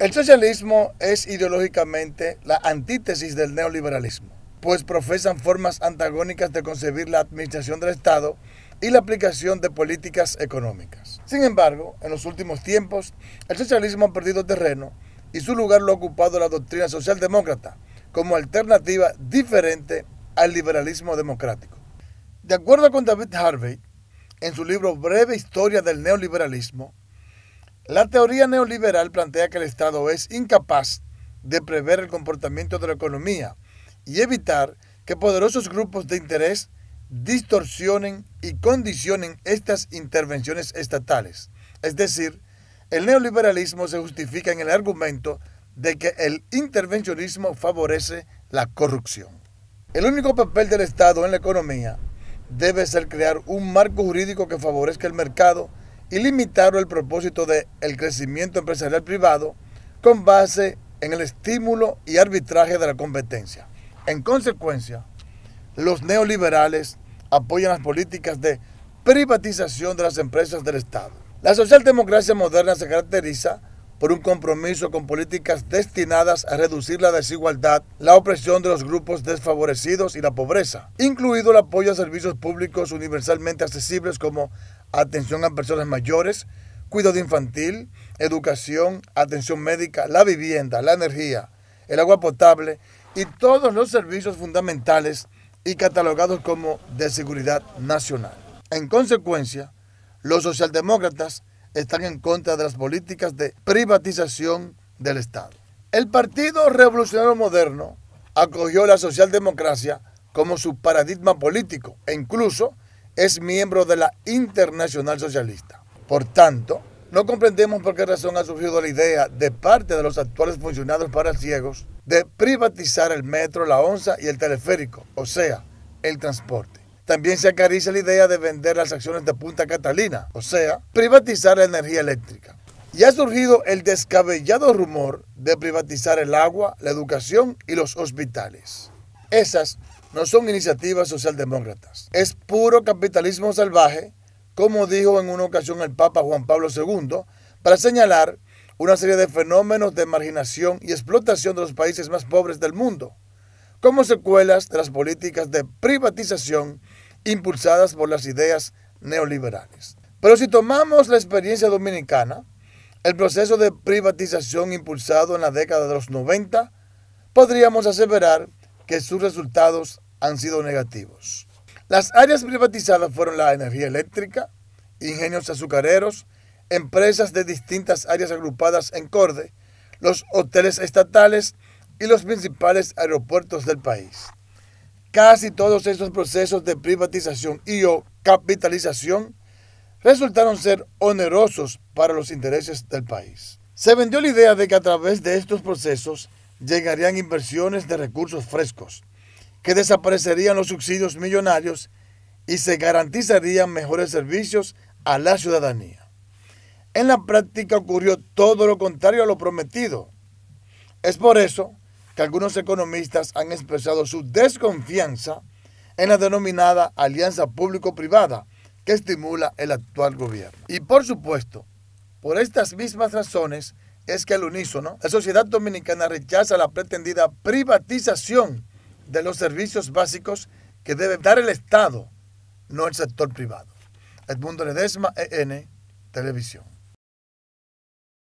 El socialismo es ideológicamente la antítesis del neoliberalismo, pues profesan formas antagónicas de concebir la administración del Estado y la aplicación de políticas económicas. Sin embargo, en los últimos tiempos, el socialismo ha perdido terreno y su lugar lo ha ocupado la doctrina socialdemócrata como alternativa diferente al liberalismo democrático. De acuerdo con David Harvey, en su libro Breve Historia del Neoliberalismo, la teoría neoliberal plantea que el Estado es incapaz de prever el comportamiento de la economía y evitar que poderosos grupos de interés distorsionen y condicionen estas intervenciones estatales. Es decir, el neoliberalismo se justifica en el argumento de que el intervencionismo favorece la corrupción. El único papel del Estado en la economía debe ser crear un marco jurídico que favorezca el mercado y limitaron el propósito del el crecimiento empresarial privado con base en el estímulo y arbitraje de la competencia. En consecuencia, los neoliberales apoyan las políticas de privatización de las empresas del Estado. La socialdemocracia moderna se caracteriza por un compromiso con políticas destinadas a reducir la desigualdad, la opresión de los grupos desfavorecidos y la pobreza, incluido el apoyo a servicios públicos universalmente accesibles como atención a personas mayores, cuidado infantil, educación, atención médica, la vivienda, la energía, el agua potable y todos los servicios fundamentales y catalogados como de seguridad nacional. En consecuencia, los socialdemócratas están en contra de las políticas de privatización del Estado. El Partido Revolucionario Moderno acogió la socialdemocracia como su paradigma político e incluso es miembro de la Internacional Socialista. Por tanto, no comprendemos por qué razón ha surgido la idea de parte de los actuales funcionarios para ciegos de privatizar el metro, la onza y el teleférico, o sea, el transporte. También se acaricia la idea de vender las acciones de Punta Catalina, o sea, privatizar la energía eléctrica. Y ha surgido el descabellado rumor de privatizar el agua, la educación y los hospitales. Esas no son iniciativas socialdemócratas. Es puro capitalismo salvaje, como dijo en una ocasión el Papa Juan Pablo II, para señalar una serie de fenómenos de marginación y explotación de los países más pobres del mundo, como secuelas de las políticas de privatización impulsadas por las ideas neoliberales. Pero si tomamos la experiencia dominicana, el proceso de privatización impulsado en la década de los 90, podríamos aseverar que sus resultados han sido negativos. Las áreas privatizadas fueron la energía eléctrica, ingenios azucareros, empresas de distintas áreas agrupadas en Corde, los hoteles estatales y los principales aeropuertos del país. Casi todos estos procesos de privatización y o capitalización resultaron ser onerosos para los intereses del país. Se vendió la idea de que a través de estos procesos llegarían inversiones de recursos frescos, que desaparecerían los subsidios millonarios y se garantizarían mejores servicios a la ciudadanía. En la práctica ocurrió todo lo contrario a lo prometido. Es por eso que algunos economistas han expresado su desconfianza en la denominada alianza público-privada que estimula el actual gobierno. Y por supuesto, por estas mismas razones, es que el unísono, la sociedad dominicana rechaza la pretendida privatización de los servicios básicos que debe dar el Estado, no el sector privado. Edmundo Ledesma, EN, Televisión.